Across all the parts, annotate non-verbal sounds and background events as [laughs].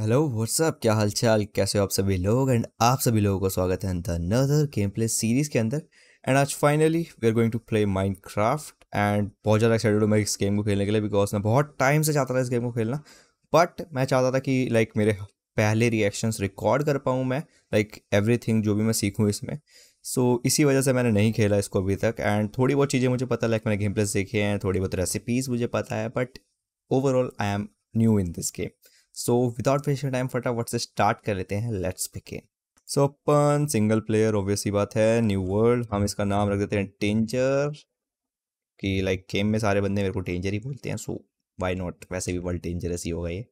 Hello what's up क्या हाल चाल कैसे हो आप सभी लोग एंड आप सभी लोगों का स्वागत है नदर गेम प्ले सीरीज़ के अंदर एंड आज finally we are going to play Minecraft and बहुत ज़्यादा एक्साइटेड हूँ मैं इस गेम को खेलने के लिए बिकॉज मैं बहुत टाइम से चाहता था इस गेम को खेलना बट मैं चाहता था कि लाइक like, मेरे पहले रिएक्शंस रिकॉर्ड कर पाऊँ मैं लाइक like, एवरीथिंग जो भी मैं सीखूँ इसमें सो so, इसी वजह से मैंने नहीं खेला इसको अभी तक एंड थोड़ी बहुत चीज़ें मुझे पता लाइक मैंने गेम प्लेस देखे हैं थोड़ी बहुत रेसिपीज़ मुझे पता है but overall I am new in this game so without wasting time फटाफट से स्टार्ट कर लेते हैं लेट्स बिगिन सो अपन सिंगल प्लेयर ऑब्वियस ही बात है न्यू वर्ल्ड हम इसका नाम रख देते हैं टेंजर कि लाइक गेम में सारे बंदे मेरे को टेंजर ही बोलते हैं सो वाई नॉट वैसे भी वर्ल्ड डेंजरस ही होगा ये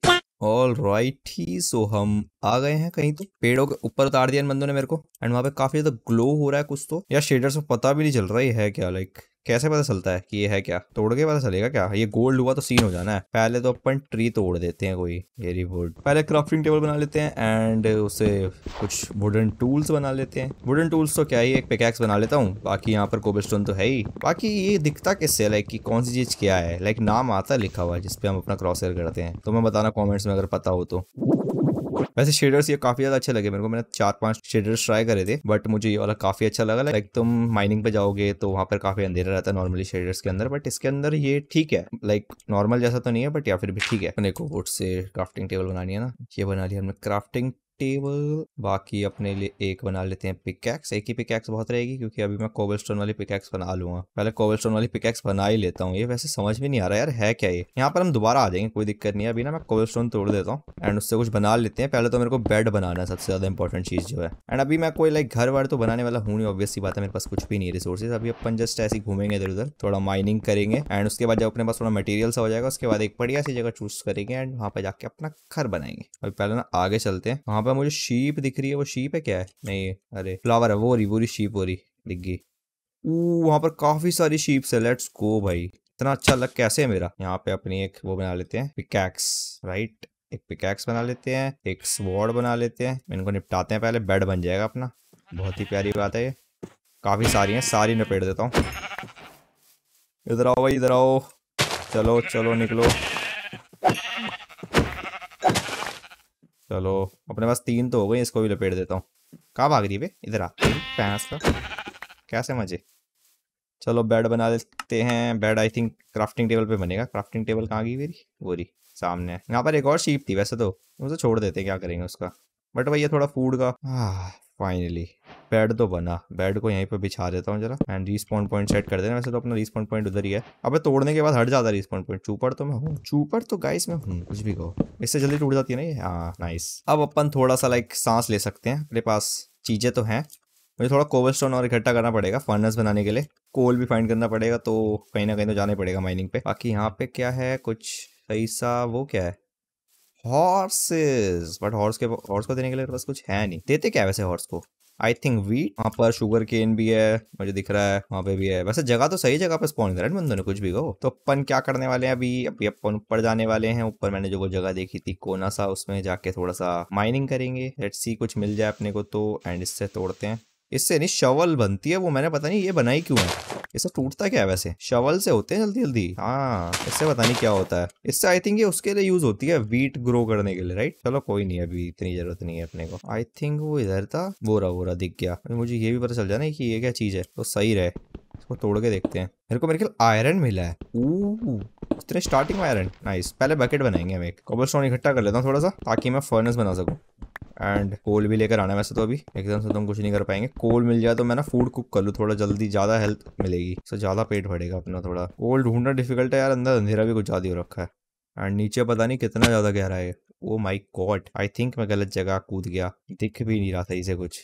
ऑल राइट ही सो हम आ गए हैं कहीं तो पेड़ों के ऊपर उतार दिया इन बंदों ने मेरे को एंड वहाँ पे काफी ज्यादा ग्लो हो रहा है कुछ तो या शेडर्स में पता भी नहीं चल रहा है क्या लाइक like, कैसे पता चलता है कि ये है क्या तोड़ के पता चलेगा क्या ये गोल्ड हुआ तो सीन हो जाना है पहले तो अपन ट्री तोड़ देते हैं कोई एरी वुड पहले क्राफ्टिंग टेबल बना लेते हैं एंड उसे कुछ वुडन टूल्स बना लेते हैं वुडन टूल्स तो क्या ही एक पिकैक्स बना लेता हूँ बाकी यहाँ पर कोबलस्टोन तो है ही बाकी ये दिखता किससे लाइक की कौन सी चीज क्या है लाइक नाम आता लिखा हुआ है जिसपे हम अपना क्रॉस करते हैं तो मैं बताना कॉमेंट्स में अगर पता हो तो वैसे शेडर्स ये काफी ज्यादा अच्छे लगे मेरे को मैंने चार पांच शेडर्स ट्राई करे थे बट मुझे ये वाला काफी अच्छा लगा लाइक तुम माइनिंग पे जाओगे तो वहां पर काफी अंधेरा रहता है नॉर्मली शेडर्स के अंदर बट इसके अंदर ये ठीक है लाइक नॉर्मल जैसा तो नहीं है बट या फिर भी ठीक है अपने को वोट से क्राफ्टिंग टेबल बनानी है ना ये बना लिया हमने क्राफ्टिंग टेबल बाकी अपने लिए एक बना लेते हैं पिकैक्स एक ही पिकैक्स बहुत रहेगी क्योंकि अभी मैं कोबल स्टोन वाली पिकैक्स बना लूंगा पहले कोबल स्टोन वाली पिकैक्स बना ही लेता हूँ ये वैसे समझ में नहीं आ रहा यार है क्या ये यहाँ पर हम दोबारा आ जाएंगे कोई दिक्कत नहीं है अभी ना मैं कोबल स्टोन तोड़ देता हूँ एंड उससे कुछ बना लेते हैं पहले तो मेरे को बेड बनाना है सबसे ज्यादा इंपॉर्टेंट चीज जो है एंड अभी मैं कोई लाइक घर वर तो बनाने वाला हूँ नहीं ऑब्वियसली बात है मेरे पास कुछ भी नहीं रिसोर्सेज अभी अपन जस्ट ऐसे घूमेंगे इधर उधर थोड़ा माइनिंग करेंगे एंड उसके बाद जब अपने पास थोड़ा मटेरियल हो जाएगा उसके बाद एक बढ़िया सी जगह चूज करेंगे एंड वहाँ पर जाके अपना घर बनाएंगे अभी पहले ना आगे चलते हैं वहाँ पर पर मुझे शीप दिख रही है वो शीप है क्या है नहीं अरे फ्लावर है वो रही पूरी शीप हो रही दिख गई वहां पर काफी सारी शीप है लेट्स गो भाई इतना अच्छा लग कैसे है मेरा यहाँ पे अपनी एक वो बना लेते हैं पिकैक्स राइट एक पिकैक्स बना लेते हैं एक स्वॉर्ड बना लेते हैं इनको निपटाते हैं पहले बेड बन जाएगा अपना बहुत ही प्यारी बात है ये काफ़ी सारी हैं सारी निपेट देता हूँ इधर आओ भाई इधर आओ चलो चलो निकलो चलो अपने पास तीन तो हो गई इसको भी लपेट देता हूँ कहाँ भाग रही है इधर आ पैंस का कैसे मजे चलो बेड बना देते हैं bed I think crafting table पे बनेगा क्राफ्टिंग टेबल कहाँ गई मेरी रही सामने यहाँ पर एक और शीप थी वैसे तो उसे छोड़ देते क्या करेंगे उसका बट भैया थोड़ा फूड का फाइनली बेड तो बना बेड को यहीं पे बिछा देता हूँ जरा एंड रिस्पॉन्ड पॉइंट सेट कर देना वैसे तो अपना रिस्पॉन्ड पॉइंट उधर ही है अबे तोड़ने के बाद हट जाता है रिस्पॉन्ड पॉइंट चूपर तो मैं हूँ चूपर तो गाइस मैं हूँ कुछ भी कहो इससे जल्दी टूट जाती है ना ये हाँ नाइस अब अपन थोड़ा सा लाइक सांस ले सकते हैं अपने पास चीज़ें तो हैं मुझे थोड़ा कोबल स्टोन और इकट्ठा करना पड़ेगा फर्नस बनाने के लिए कोल भी फाइंड करना पड़ेगा तो कहीं ना कहीं तो जाना पड़ेगा माइनिंग पे बाकी यहाँ पे क्या है कुछ ऐसा वो क्या है हॉर्सेस बट हॉर्स के हॉर्स को देने के लिए बस कुछ है नहीं देते क्या वैसे हॉर्स को आई थिंक वीट वहाँ पर शुगर केन भी है मुझे दिख रहा है वहाँ पे भी है वैसे जगह तो सही जगह पर स्पॉन कर बंदों ने कुछ भी कहो तो अपन क्या करने वाले हैं अभी अभी अपन ऊपर जाने वाले हैं ऊपर मैंने जो वो जगह देखी थी कोना सा उसमें जाके थोड़ा सा माइनिंग करेंगे लेट सी कुछ मिल जाए अपने को तो एंड इससे तोड़ते हैं इससे नहीं शवल बनती है वो मैंने पता नहीं ये बनाई क्यों है ये सब टूटता क्या है वैसे शवल से होते हैं जल्दी जल्दी हाँ इससे पता नहीं क्या होता है इससे आई थिंक ये उसके लिए यूज होती है वीट ग्रो करने के लिए राइट चलो कोई नहीं अभी इतनी जरूरत नहीं है अपने को आई थिंक वो इधर था बोरा बोरा दिख गया मुझे ये भी पता चल जाए ना कि ये क्या चीज है तो सही रहे इसको तोड़ के देखते हैं मेरे को मेरे ख्याल आयरन मिला है इतने स्टार्टिंग में आयरन नाइस पहले बकेट बनाएंगे हम एक कोबल स्टोन इकट्ठा कर लेता हूँ थोड़ा सा ताकि मैं फर्नेस बना सकूँ एंड कोल भी लेकर आना है वैसे तो अभी एकदम से तुम तो कुछ नहीं कर पाएंगे कोल मिल जाए तो मैं ना फूड कुक कर लूँ थोड़ा जल्दी ज़्यादा हेल्थ मिलेगी सो ज़्यादा पेट भरेगा अपना थोड़ा कोल ढूंढना डिफिकल्ट है यार अंदर अंधेरा भी कुछ ज़्यादा हो रखा है एंड नीचे पता नहीं कितना ज़्यादा गहरा है वो माई कॉट आई थिंक मैं गलत जगह कूद गया दिख भी नहीं रहा था इसे कुछ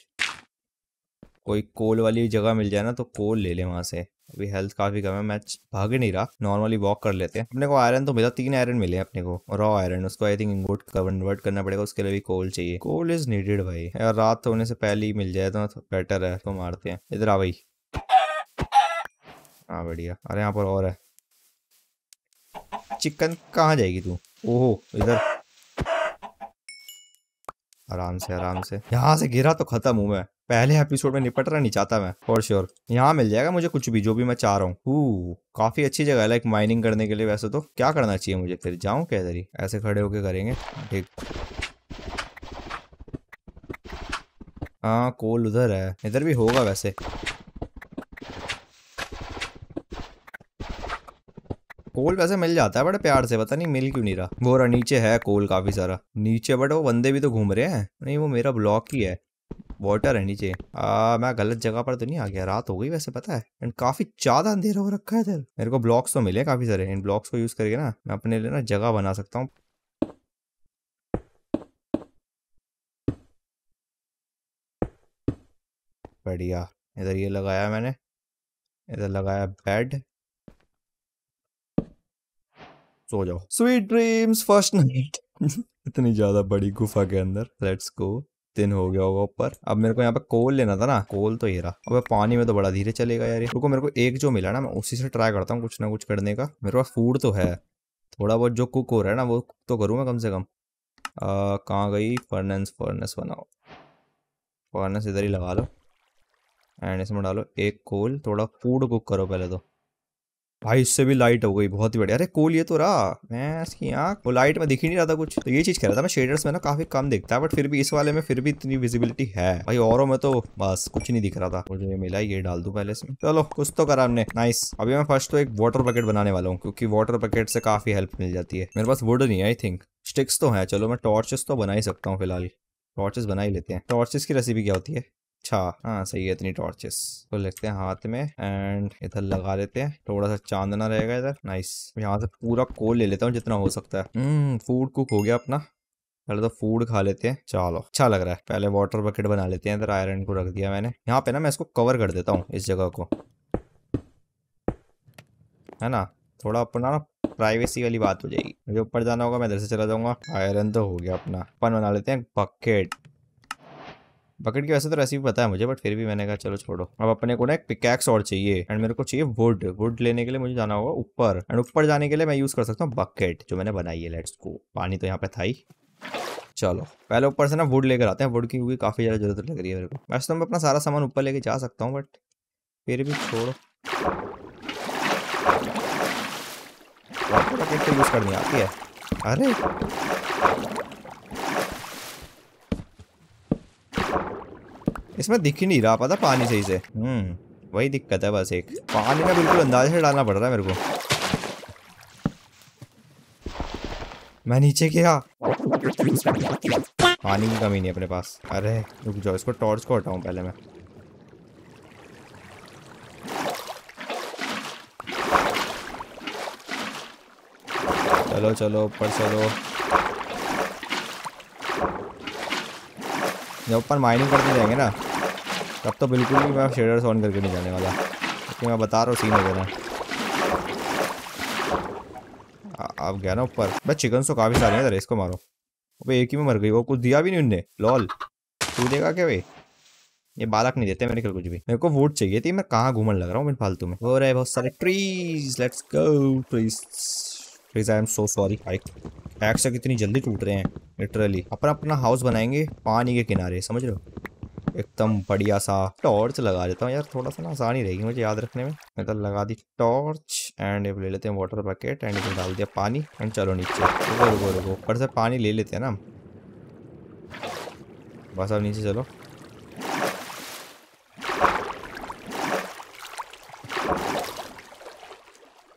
कोई कोल वाली जगह मिल जाए ना तो कोल ले लें वहाँ से अभी हेल्थ काफी कम है मैच भाग ही नहीं रहा नॉर्मली वॉक कर लेते हैं अपने को आयरन तो मिला तीन आयरन मिले अपने को रॉ आयरन उसको आई थिंक इंगोट कन्वर्ट करना पड़ेगा उसके लिए भी कोल चाहिए कोल इज नीडेड भाई यार रात होने से पहले ही मिल जाए तो बेटर तो है तो मारते हैं इधर आ भाई हाँ बढ़िया अरे यहाँ पर और है चिकन कहाँ जाएगी तू ओहो इधर आराम से आराम से यहाँ से गिरा तो खत्म हूँ मैं पहले एपिसोड में निपटना नहीं चाहता मैं फॉर श्योर यहाँ मिल जाएगा मुझे कुछ भी जो भी मैं चाह रहा हूँ काफी अच्छी जगह है लाइक माइनिंग करने के लिए वैसे तो क्या करना चाहिए मुझे फिर जाऊँ क्या इधर ही ऐसे खड़े होके करेंगे ठीक हाँ कोल उधर है इधर भी होगा वैसे कोल वैसे मिल जाता है बड़े प्यार से पता नहीं मिल क्यों नहीं रहा वो रहा नीचे है कोल काफी सारा नीचे बट वो बंदे भी तो घूम रहे हैं नहीं वो मेरा ब्लॉक ही है वाटर रहनी चाहिए आ, मैं गलत जगह पर तो नहीं आ गया रात हो गई वैसे पता है एंड काफी ज्यादा अंधेरा हो रखा है इधर मेरे को ब्लॉक्स तो मिले काफी सारे इन ब्लॉक्स को यूज करके ना मैं अपने लिए ना जगह बना सकता हूँ बढ़िया इधर ये लगाया मैंने इधर लगाया बेड सो जाओ स्वीट ड्रीम्स फर्स्ट नाइट इतनी ज्यादा बड़ी गुफा के अंदर लेट्स गो दिन हो गया होगा ऊपर अब मेरे को यहाँ पे कोल लेना था ना कोल तो ये रहा अब पानी में तो बड़ा धीरे चलेगा यार रुको मेरे को एक जो मिला ना मैं उसी से ट्राई करता हूँ कुछ ना कुछ करने का मेरे पास फूड तो है थोड़ा बहुत जो कुक हो रहा है ना वो तो करूँ मैं कम से कम कहाँ गई फर्नेस फर्नेस बनाओ फर्नेस इधर ही लगा लो एंड इसमें डालो एक कोल थोड़ा फूड कुक करो पहले तो भाई इससे भी लाइट हो गई बहुत ही बढ़िया अरे कोल ये तो रहा मैं इसकी आँख वो लाइट में दिख ही नहीं रहा था कुछ तो ये चीज़ कह रहा था मैं शेडर्स में ना काफी कम दिखता है बट फिर भी इस वाले में फिर भी इतनी विजिबिलिटी है भाई औरों में तो बस कुछ नहीं दिख रहा था मुझे ये मिला ये डाल दू पहले इसमें चलो कुछ तो करा हमने नाइस अभी मैं फर्स्ट तो एक वाटर बकेट बनाने वाला हूँ क्योंकि वाटर बकेट से काफी हेल्प मिल जाती है मेरे पास वुड नहीं आई थिंक स्टिक्स तो है चलो मैं टॉर्चेस तो बना ही सकता हूँ फिलहाल टॉर्चेस बना ही लेते हैं टॉर्चेस की रेसिपी क्या होती है अच्छा हाँ सही है इतनी टॉर्चेस तो लेते हैं हाथ में एंड इधर लगा लेते हैं थोड़ा सा चांदना रहेगा इधर नाइस यहाँ से पूरा कोल ले लेता हूँ जितना हो सकता है फूड हम्म, कुक हो गया अपना पहले तो फूड खा लेते हैं चलो अच्छा लग रहा है पहले वाटर बकेट बना लेते हैं इधर आयरन को रख दिया मैंने यहाँ पे ना मैं इसको कवर कर देता हूँ इस जगह को है ना थोड़ा अपना ना प्राइवेसी वाली बात हो जाएगी मुझे ऊपर जाना होगा मैं इधर से चला जाऊंगा आयरन तो हो गया अपना अपन बना लेते हैं बकेट बकेट की वैसे तो रेसिपी पता है मुझे बट फिर भी मैंने कहा चलो छोड़ो अब अपने को ना एक पिकैक्स और चाहिए एंड मेरे को चाहिए वुड वुड लेने के लिए मुझे जाना होगा ऊपर एंड ऊपर जाने के लिए मैं यूज कर सकता हूँ बकेट जो मैंने बनाई है लेट्स को पानी तो यहाँ पे था ही चलो पहले ऊपर से ना वुड लेकर आते हैं वुड की क्योंकि काफ़ी ज़्यादा जरूरत लग रही है मेरे को वैसे तो मैं अपना सारा सामान ऊपर लेके जा सकता हूँ बट फिर भी छोड़ो यूज़ तो करनी आती है अरे इसमें दिख ही नहीं रहा पता पानी सही से हम्म वही दिक्कत है बस एक पानी में बिल्कुल अंदाजे से डालना पड़ रहा है मेरे को मैं नीचे गया पानी की कमी नहीं अपने पास अरे रुक जाओ इसको टॉर्च को हटाऊं पहले मैं चलो चलो ऊपर चलो जब ऊपर माइनिंग करते जाएंगे ना तब तो बिल्कुल भी मैं शेडर्स ऑन करके नहीं जाने वाला क्योंकि मैं बता रहा हूँ सीन वगैरह आप गया ना ऊपर भाई चिकन तो काफ़ी सारे हैं इसको मारो भाई एक ही में मर गई वो कुछ दिया भी नहीं उनने लॉल तू देगा क्या भाई ये बालक नहीं देते मेरे को कुछ भी मेरे को वोट चाहिए थी मैं कहाँ घूमने लग रहा हूँ मेरे फालतू में हो रहे बहुत सारे trees let's go trees trees I am so sorry I axe कितनी जल्दी टूट रहे हैं लिटरली अपना अपना हाउस बनाएंगे पानी के किनारे समझ रहे हो एकदम बढ़िया सा टॉर्च लगा देता हूँ यार थोड़ा सा ना आसानी रहेगी मुझे याद रखने में मैं तो लगा दी टॉर्च एंड ले लेते हैं वाटर बकेट एंड इसमें डाल दिया पानी एंड चलो नीचे रुको रुको रुको ऊपर से पानी ले लेते हैं ना बस अब नीचे चलो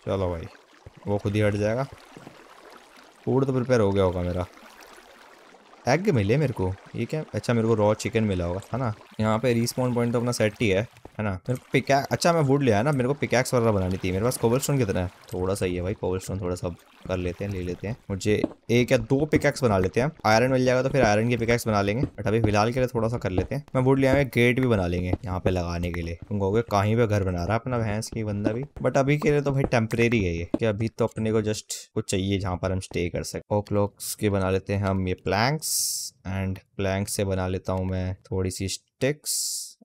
चलो भाई वो खुद ही हट जाएगा फूड तो प्रिपेयर हो गया होगा मेरा एग मिले मेरे को ये क्या अच्छा मेरे को रॉ चिकन मिला होगा है ना यहाँ पे रिस्पॉन्ड पॉइंट तो अपना सेट ही है है ना मेरे को पिकैक अच्छा मैं वुड लिया है ना मेरे को पिकैक्स वगैरह बनानी थी मेरे पास कोबल स्टोन कितना है थोड़ा सा ही है भाई कोबल स्टोन थोड़ा सा कर लेते हैं ले लेते हैं मुझे एक या दो पिकैक्स बना लेते हैं आयरन मिल जाएगा तो फिर आयरन के पिकैक्स बना लेंगे बट अभी फिलहाल के लिए थोड़ा सा कर लेते हैं मैं वुड लिया है गेट भी बना लेंगे यहाँ पे लगाने के लिए तुम कहोगे कहीं पर घर बना रहा है अपना भैंस की बंदा भी बट अभी के लिए तो भाई टेम्परेरी है ये कि अभी तो अपने को जस्ट कुछ चाहिए जहाँ पर हम स्टे कर सकें ओक लॉक्स के बना लेते हैं हम ये प्लैंक्स एंड प्लैंक्स से बना लेता हूँ मैं थोड़ी सी स्टिक्स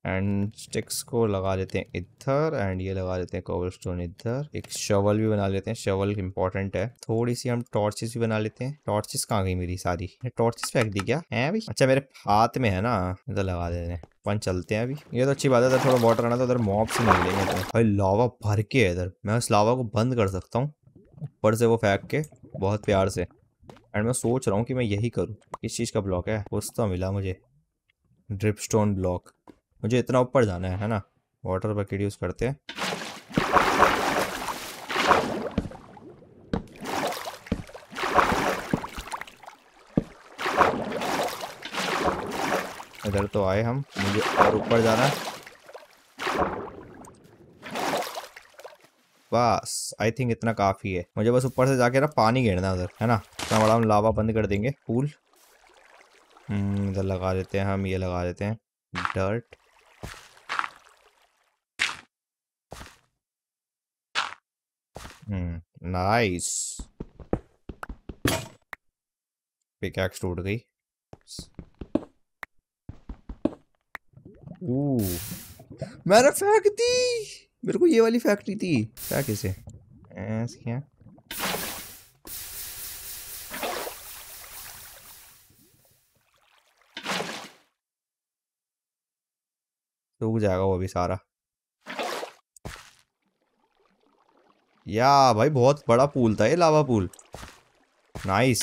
एंड स्टिक्स को लगा देते हैं इधर एंड ये लगा देते हैं कोबल स्टोन इधर एक शवल भी बना लेते हैं शवल इंपॉर्टेंट है थोड़ी सी हम टॉर्चेस भी बना लेते हैं टॉर्चेस कहाँ गई मेरी सारी टॉर्चेस फेंक दी क्या है अभी अच्छा मेरे हाथ में है ना इधर लगा देते हैं अपन चलते हैं अभी ये तो अच्छी बात है थोड़ा वाटर आना तो उधर मॉब से मिल लेंगे तो। भाई लावा भर के है इधर मैं उस लावा को बंद कर सकता हूँ ऊपर से वो फेंक के बहुत प्यार से एंड मैं सोच रहा हूँ कि मैं यही करूँ किस चीज़ का ब्लॉक है उस तो मिला मुझे ड्रिप स्टोन ब्लॉक मुझे इतना ऊपर जाना है है ना वाटर बकेट यूज़ करते हैं इधर तो आए हम मुझे और ऊपर जाना बस आई थिंक इतना काफ़ी है मुझे बस ऊपर से जाके ना पानी घेरना उधर है ना इतना बड़ा हम लावा बंद कर देंगे पूल हम्म, इधर लगा देते हैं हम ये लगा देते हैं डर्ट हम्म नाइस पिकैक्स टूट गई मैंने फेंक दी मेरे को ये वाली फैक्ट्री थी क्या किसे ऐसे क्या सूख जाएगा वो भी सारा या भाई बहुत बड़ा पूल था ये लावा पूल नाइस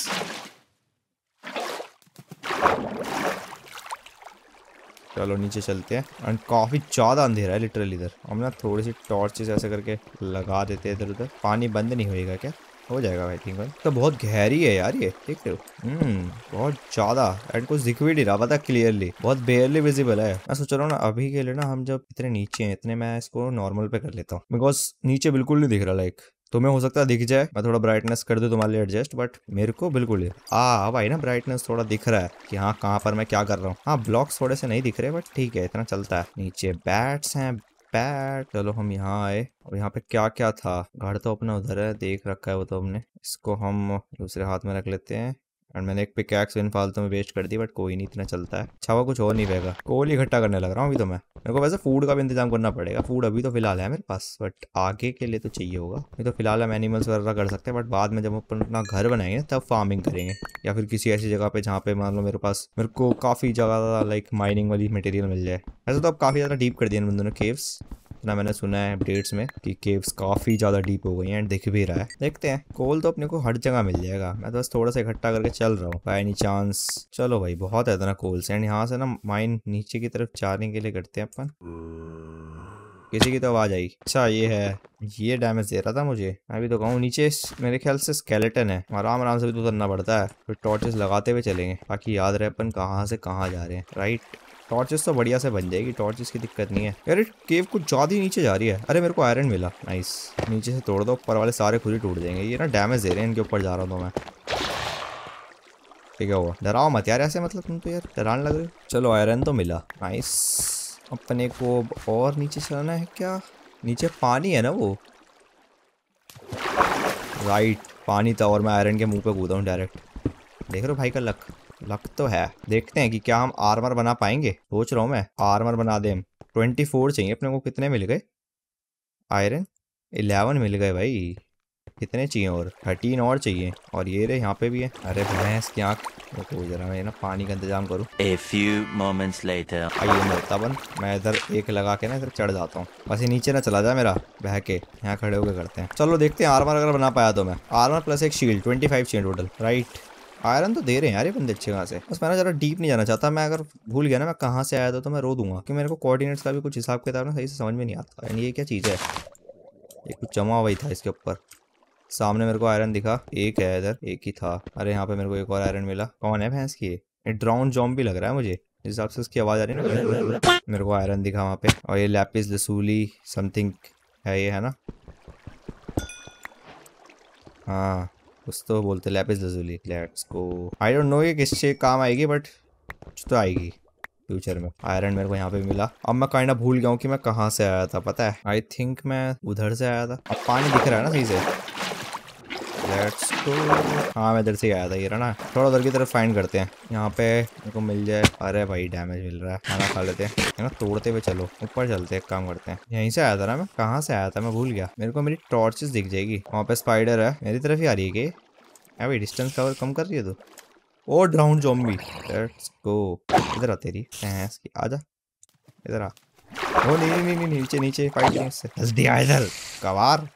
चलो नीचे चलते हैं एंड काफ़ी ज़्यादा अंधेरा है लिटरली इधर हम ना थोड़ी सी टॉर्चेस ऐसे करके लगा देते हैं इधर उधर पानी बंद नहीं होएगा क्या हो जाएगा भाई थिंक तो बहुत गहरी है यार ये देख रहे हम्म, बहुत ज्यादा एंड कुछ दिख भी नहीं रहा पता क्लियरली बहुत बेयरली विजिबल है मैं सोच रहा हूँ ना अभी के लिए ना हम जब इतने नीचे हैं इतने मैं इसको नॉर्मल पे कर लेता हूँ बिकॉज नीचे बिल्कुल नहीं दिख रहा लाइक तुम्हें तो हो सकता है दिख जाए मैं थोड़ा ब्राइटनेस कर दूँ तुम्हारे लिए एडजस्ट बट मेरे को बिल्कुल आ भाई ना ब्राइटनेस थोड़ा दिख रहा है कि हाँ कहाँ पर मैं क्या कर रहा हूँ हाँ ब्लॉक्स थोड़े से नहीं दिख रहे बट ठीक है इतना चलता है नीचे बैट्स हैं बैट चलो हम यहाँ आए और यहाँ पे क्या क्या था घर तो अपना उधर है देख रखा है वो तो हमने इसको हम दूसरे हाथ में रख लेते हैं एंड मैंने एक पिकैक्स इन फालतू में वेस्ट कर दी बट कोई नहीं इतना चलता है छावा अच्छा कुछ और नहीं रहेगा कोल इकट्ठा करने लग रहा हूँ अभी तो मैं मेरे को वैसे फूड का भी इंतजाम करना पड़ेगा फूड अभी तो फिलहाल है मेरे पास बट आगे के लिए तो चाहिए होगा नहीं तो फिलहाल हम एनिमल्स वगैरह कर सकते हैं बट बाद में जब अपन अपना घर बनाएंगे तब फार्मिंग करेंगे या फिर किसी ऐसी जगह पे जहाँ पे मान लो मेरे पास मेरे को काफ़ी ज़्यादा लाइक माइनिंग वाली मटेरियल मिल जाए ऐसा तो अब काफ़ी ज़्यादा डीप कर दिया इन केव्स इतना मैंने सुना है अपडेट्स में कि केव्स काफ़ी ज़्यादा डीप हो गई हैं एंड दिख भी रहा है देखते हैं कोल तो अपने को हर जगह मिल जाएगा मैं तो बस थोड़ा सा इकट्ठा करके चल रहा हूँ बाई एनी चांस चलो भाई बहुत है इतना कोल्स एंड यहाँ से ना माइन नीचे की तरफ जाने के लिए करते हैं अपन किसी की तो आवाज़ आई अच्छा ये है ये डैमेज दे रहा था मुझे मैं भी तो कहूँ नीचे मेरे ख्याल से स्केलेटन है आराम आराम से भी तो उतरना पड़ता है फिर टॉर्चेस लगाते हुए चलेंगे बाकी याद रहे अपन कहाँ से कहाँ जा रहे हैं राइट टॉर्चेस तो बढ़िया से बन जाएगी टॉर्चेस की दिक्कत नहीं है अरे केव कुछ ज़्यादा ही नीचे जा रही है अरे मेरे को आयरन मिला नाइस नीचे से तोड़ दो ऊपर वाले सारे खुद ही टूट जाएंगे ये ना डैमेज दे रहे हैं इनके ऊपर जा रहा हूँ तो मैं ठीक है वो डराओ मत यार ऐसे मतलब तुम तो यार डराने लग रहे हो चलो आयरन तो मिला नाइस अपने को और नीचे चलाना है क्या नीचे पानी है ना वो राइट पानी था और मैं आयरन के मुंह पे कूदा हूँ डायरेक्ट देख रहे हो भाई का लक लक तो है देखते हैं कि क्या हम आर्मर बना पाएंगे सोच रहा हूँ मैं आर्मर बना दे हम ट्वेंटी फोर चाहिए अपने को कितने मिल गए आयरन इलेवन मिल गए भाई कितने चाहिए और थर्टीन और चाहिए और ये रे यहाँ पे भी है अरे भैंस की आँख रुको जरा मैं ना पानी का इंतजाम करूँ ए फ्यू मोमेंट्स लेटर आइए मरता बन मैं इधर एक लगा के ना इधर चढ़ जाता हूँ बस ये नीचे ना चला जाए मेरा बह के यहाँ खड़े होकर करते हैं चलो देखते हैं आर्मर अगर बना पाया तो मैं आर्मर प्लस एक शील्ड ट्वेंटी फाइव चाहिए टोटल राइट आयरन तो दे रहे हैं यार ये बंदे अच्छे खास बस मैं ज़रा डीप नहीं जाना चाहता मैं अगर भूल गया ना मैं कहाँ से आया था तो मैं रो दूंगा कि मेरे को कोऑर्डिनेट्स का भी कुछ हिसाब किताब ना सही से समझ में नहीं आता एंड ये क्या चीज़ है ये कुछ जमा हुआ था इसके ऊपर सामने मेरे को आयरन दिखा एक है इधर एक ही था अरे यहाँ पे मेरे को एक और आयरन मिला कौन है भैंस की ये ड्राउन जॉम भी लग रहा है मुझे जिस हिसाब से उसकी आवाज़ आ रही है ना मेरे को आयरन दिखा वहाँ पे और ये लैपिस लसूली समथिंग है ये है ना हाँ उस तो बोलते लैपिस लजूली लेट्स को आई डोंट नो ये किससे काम आएगी बट कुछ तो आएगी फ्यूचर में आयरन मेरे को यहाँ पे मिला अब मैं काइंड भूल गया हूँ कि मैं कहाँ से आया था पता है आई थिंक मैं उधर से आया था अब पानी दिख रहा है ना सही से लेट्स गो हाँ मैं इधर से आया था ये ना थोड़ा उधर की तरफ फाइंड करते हैं यहाँ पे मेरे मिल जाए अरे भाई डैमेज मिल रहा है खाना खा लेते हैं ना तोड़ते हुए चलो ऊपर चलते हैं काम करते हैं यहीं से आया था ना मैं कहाँ से आया था मैं भूल गया मेरे को मेरी टॉर्चेस दिख जाएगी वहाँ पे स्पाइडर है मेरी तरफ ही आ रही है कि भाई डिस्टेंस कवर कम कर रही है तू oh drowned zombie let's go इधर आ तेरी भैंस की जा इधर आ ओ नहीं नहीं नहीं नीचे नीचे फाइट इधर कवार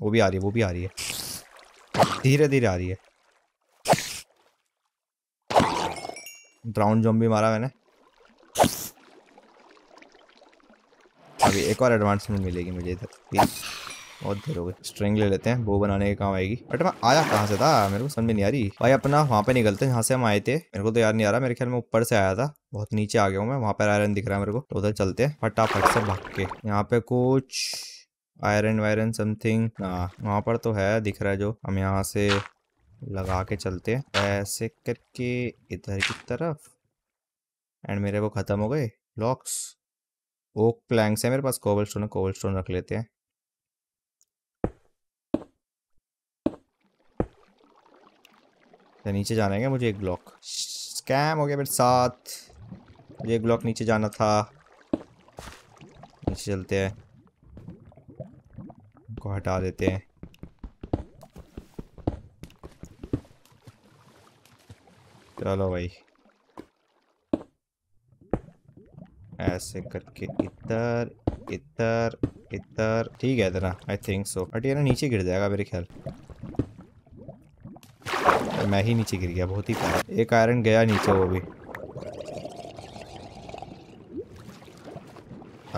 वो भी आ रही है वो भी आ रही है धीरे धीरे आ रही है ब्राउन भी मारा मैंने अभी एक और एडवांसमेंट मिलेगी मुझे इधर बहुत देर हो गई स्ट्रिंग ले लेते हैं वो बनाने के काम आएगी बट मैं आया कहाँ से था मेरे को समझ नहीं आ रही भाई अपना वहाँ पे निकलते हैं जहाँ से हम आए थे मेरे को तो याद नहीं आ रहा मेरे ख्याल में ऊपर से आया था बहुत नीचे आ गया हूँ मैं वहाँ पर आयरन दिख रहा है मेरे को तो उधर चलते हैं फटाफट से भाग के यहाँ पे कुछ आयरन वायरन समथिंग वहाँ पर तो है दिख रहा है जो हम यहाँ से लगा के चलते ऐसे करके इधर की तरफ एंड मेरे वो ख़त्म हो गए लॉक्स ओक प्लैंक्स है मेरे पास कोबल स्टोन है स्टोन रख लेते हैं तो नीचे जाना है मुझे एक ब्लॉक स्कैम हो गया मेरे साथ मुझे एक ब्लॉक नीचे जाना था नीचे चलते हैं हटा देते हैं चलो भाई ऐसे करके इधर इधर इधर ठीक है इतना आई थिंक सो बट ये ना नीचे गिर जाएगा मेरे ख्याल मैं ही नीचे गिर गया बहुत ही एक आयरन गया नीचे वो भी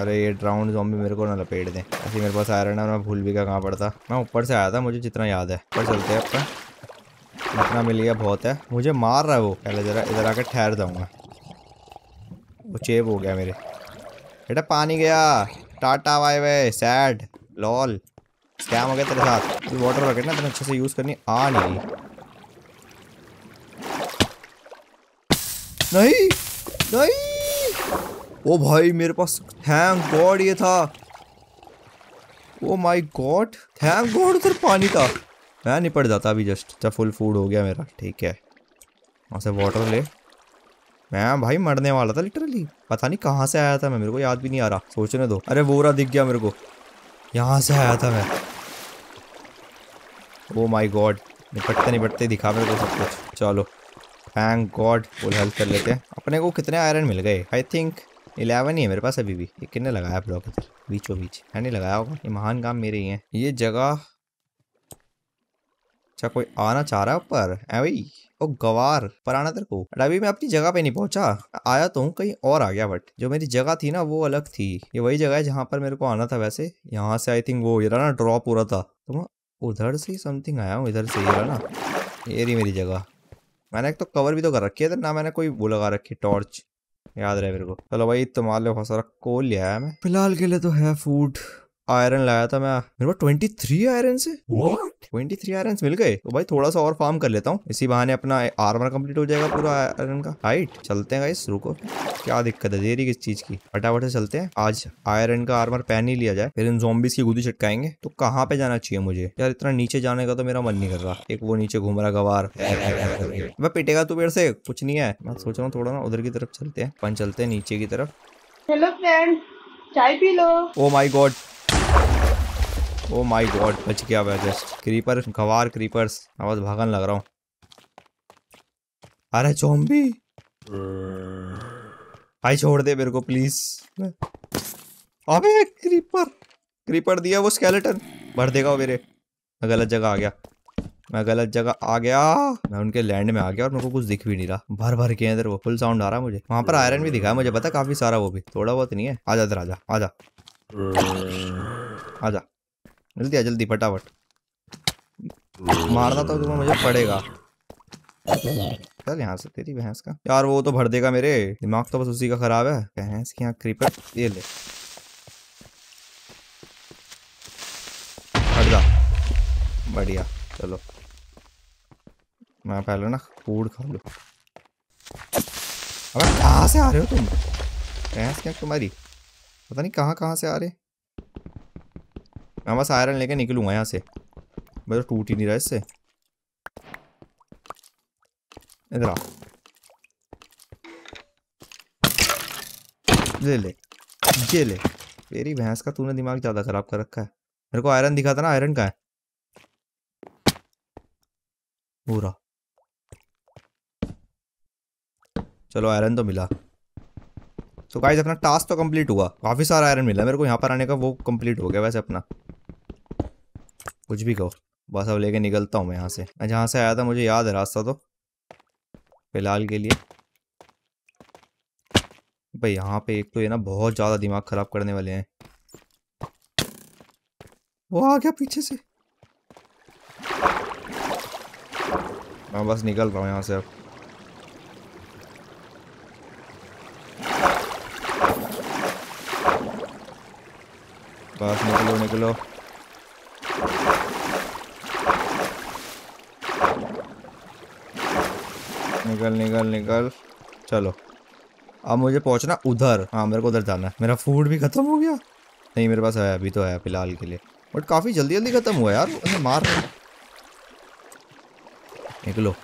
अरे ये ड्राउंड जॉम्बी मेरे को ना लपेट दें ऐसे मेरे पास आयरन है मैं भूल भी का कहाँ पड़ता मैं ऊपर से आया था मुझे जितना याद है ऊपर चलते हैं अपना अपना मिल गया बहुत है मुझे मार रहा है वो पहले ज़रा इधर आकर ठहर जाऊँगा वो चेप हो गया मेरे बेटा पानी गया टाटा वाई वे सैड लॉल क्या हो गया तेरे साथ वाटर रखे ना इतना अच्छे से यूज़ करनी आ नहीं नहीं नहीं ओ भाई मेरे पास थैंक गॉड ये था oh my god thank god उधर पानी था मैं निपट जाता अभी जस्ट अच्छा फुल फूड हो गया मेरा ठीक है वहाँ से वाटर ले मैं भाई मरने वाला था लिटरली पता नहीं कहाँ से आया था मैं मेरे को याद भी नहीं आ रहा सोचने दो अरे बोरा दिख गया मेरे को यहाँ से आया था मैं ओ माई गॉड निपटते निपटते दिखा मेरे को सब कुछ चलो थैंक गॉड फुल हेल्प कर लेते हैं अपने को कितने आयरन मिल गए आई थिंक इलेवन ही है मेरे पास अभी भी ये कितने लगाया ब्लॉक इधर बीचों बीच नहीं लगाया होगा ये महान काम मेरे ही है ये जगह अच्छा कोई आना चाह रहा है ऊपर है भाई ओ गवार पर आना तेरे को अभी मैं अपनी जगह पे नहीं पहुंचा आया तो हूँ कहीं और आ गया बट जो मेरी जगह थी ना वो अलग थी ये वही जगह है जहाँ पर मेरे को आना था वैसे यहाँ से आई थिंक वो ये ना ड्रॉप हो रहा था तो मैं उधर से ही समथिंग आया हूँ इधर से ये ना ये रही मेरी जगह मैंने एक तो कवर भी तो कर रखी है ना मैंने कोई वो लगा रखी टॉर्च याद रहे मेरे को चलो भाई तुम्हारे लिए फसरक को लिया है मैं फिलहाल के लिए तो है फूड आयरन लाया था मैं मेरे पास ट्वेंटी थ्री आयरन से ट्वेंटी थ्री आयरन मिल गए तो भाई थोड़ा सा और फार्म कर लेता हूँ इसी बहाने अपना आर्मर कम्प्लीट हो जाएगा पूरा आयरन का हाइट चलते हैं गाइस रुको क्या दिक्कत है देरी किस चीज की फटाफट से चलते हैं आज आयरन का आर्मर पहन ही लिया जाए फिर इन जोबिस की गुदी छटकाएंगे तो कहाँ पे जाना चाहिए मुझे यार इतना नीचे जाने का तो मेरा मन नहीं कर रहा एक वो नीचे घूम रहा गवार [laughs] मैं पिटेगा तू पेड़ से कुछ नहीं है मैं सोच रहा हूँ थोड़ा ना उधर की तरफ चलते हैं पन चलते हैं नीचे की तरफ हेलो फ्रेंड चाय पी लो oh my god oh my god बच गया मैं जस्ट क्रीपर गवार क्रीपर्स आवाज भागन लग रहा हूँ अरे चोम्बी भाई छोड़ दे मेरे को प्लीज अबे क्रीपर क्रीपर दिया वो स्केलेटन भर देगा वो मेरे मैं गलत जगह आ गया मैं गलत जगह आ गया मैं उनके लैंड में आ गया और मेरे को कुछ दिख भी नहीं रहा भर भर के अंदर वो फुल साउंड आ रहा मुझे वहां पर आयरन भी दिखा है मुझे पता काफी सारा वो भी थोड़ा बहुत नहीं है आजा इधर आजा आजा आजा जल्दी आ जल्दी फटाफट मारना तो तुम्हें मुझे पड़ेगा चल यहाँ से तेरी भैंस का यार वो तो भर देगा मेरे दिमाग तो बस उसी का खराब है भैंस की यहाँ क्रीपर ये ले बढ़िया चलो मैं पहले ना फूड खा लूँ अब कहाँ से आ रहे हो तुम भैंस क्या तुम्हारी पता नहीं कहाँ कहाँ से आ रहे मैं बस आयरन लेके निकलूंगा यहाँ से तो टूट ही नहीं रहा इससे इधर ले ले ये ले मेरी भैंस का तूने दिमाग ज़्यादा ख़राब कर रखा है मेरे को आयरन दिखा था ना आयरन का है पूरा चलो आयरन तो मिला सो so गाइज अपना टास्क तो कंप्लीट हुआ काफ़ी सारा आयरन मिला मेरे को यहाँ पर आने का वो कंप्लीट हो गया वैसे अपना कुछ भी कहो बस अब लेके निकलता हूँ मैं यहाँ से मैं जहाँ से आया था मुझे याद है रास्ता तो फिलहाल के लिए भाई यहाँ पे एक तो ये ना बहुत ज़्यादा दिमाग ख़राब करने वाले हैं वो आ गया पीछे से मैं बस निकल रहा हूँ यहाँ से अब पास निकलो निकलो निकल निकल निकल चलो अब मुझे पहुंचना उधर हाँ मेरे को उधर जाना है मेरा फूड भी ख़त्म हो गया नहीं मेरे पास है अभी तो है फिलहाल के लिए बट काफ़ी जल्दी जल्दी ख़त्म हुआ यार मार निकलो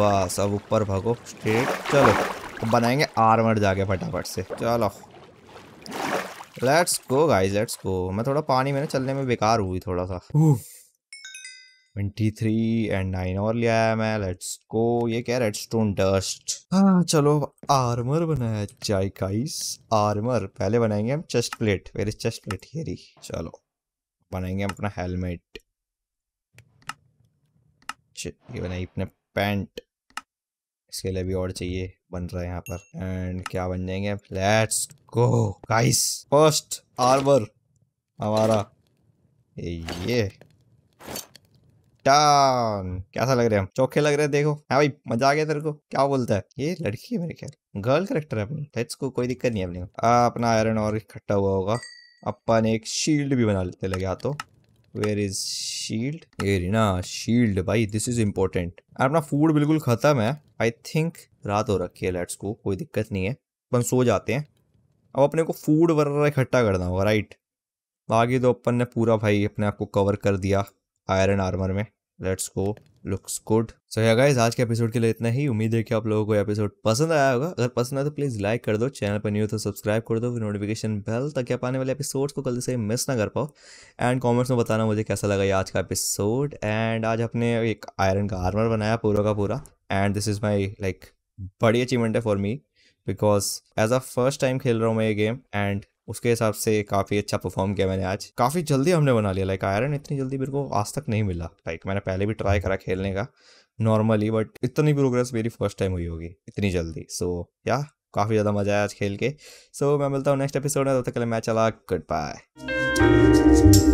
बस अब ऊपर भागो स्ट्रेट चलो तो बनाएंगे आर्मर जाके फटाफट से चलो let's go guys let's go मैं थोड़ा पानी में ना चलने में बेकार हुई थोड़ा सा ट्वेंटी थ्री एंड नाइन और लिया है मैं लेट्स गो ये क्या रेड स्टोन डस्ट हाँ चलो आर्मर बनाया जाए गाइस आर्मर पहले बनाएंगे हम चेस्ट प्लेट मेरी चेस्ट प्लेट ये रही चलो बनाएंगे हम अपना हेलमेट ये बनाई अपने पैंट इसके लिए भी और चाहिए बन रहा है यहाँ पर एंड क्या बन जाएंगे let's go guys first armour हमारा ये डन कैसा लग रहा है हम चौखे लग रहे हैं देखो हाँ भाई मजा आ गया तेरे को क्या बोलता है ये लड़की है मेरे ख्याल गर्ल करेक्टर है अपनी लेट्स को कोई दिक्कत नहीं है अपने अपना आयरन और इकट्ठा हुआ होगा अपन एक शील्ड भी बना लेते लगे तो where is shield arena shield भाई दिस इज इम्पोर्टेंट अपना फूड बिल्कुल खत्म है आई थिंक रात हो रखी है लेट्स को कोई दिक्कत नहीं है अपन सो जाते हैं अब अपने को फूड वगैरह इकट्ठा करना होगा राइट आगे तो अपन ने पूरा भाई अपने आप को कवर कर दिया आयरन आर्मर में let's go looks good so या गाइज आज के एपिसोड के लिए इतना ही उम्मीद है कि आप लोगों को एपिसोड पसंद आया होगा अगर पसंद आया तो प्लीज़ लाइक कर दो चैनल पर न्यू तो सब्सक्राइब कर दो फिर नोटिफिकेशन बेल ताकि आप आने वाले एपिसोड्स को कल से मिस ना कर पाओ एंड कमेंट्स में बताना मुझे कैसा लगा ये आज का एपिसोड एंड आज आपने एक आयरन का आर्मर बनाया पूरा का पूरा and this is my like बड़ी अचीवमेंट है for me because as a first time खेल रहा हूँ मैं ये गेम एंड उसके हिसाब से काफ़ी अच्छा परफॉर्म किया मैंने आज काफ़ी जल्दी हमने बना लिया लाइक आयरन इतनी जल्दी मेरे को आज तक नहीं मिला लाइक मैंने पहले भी ट्राई करा खेलने का नॉर्मली बट इतनी प्रोग्रेस मेरी फर्स्ट टाइम हुई होगी इतनी जल्दी सो so, या काफ़ी ज़्यादा मज़ा आया आज खेल के सो so, मैं मिलता हूँ नेक्स्ट एपिसोड में तब तो तक के लिए मैं चला गुड बाय